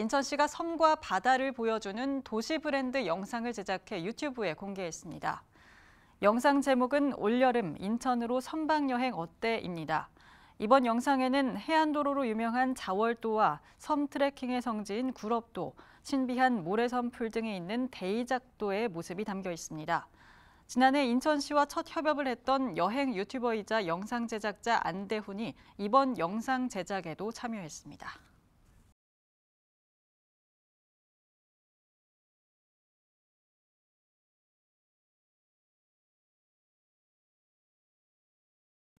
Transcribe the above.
인천시가 섬과 바다를 보여주는 도시 브랜드 영상을 제작해 유튜브에 공개했습니다. 영상 제목은 올여름 인천으로 선박여행 어때입니다. 이번 영상에는 해안도로로 유명한 자월도와 섬 트레킹의 성지인 구럽도, 신비한 모래섬 풀등이 있는 대이작도의 모습이 담겨 있습니다. 지난해 인천시와 첫 협업을 했던 여행 유튜버이자 영상 제작자 안대훈이 이번 영상 제작에도 참여했습니다.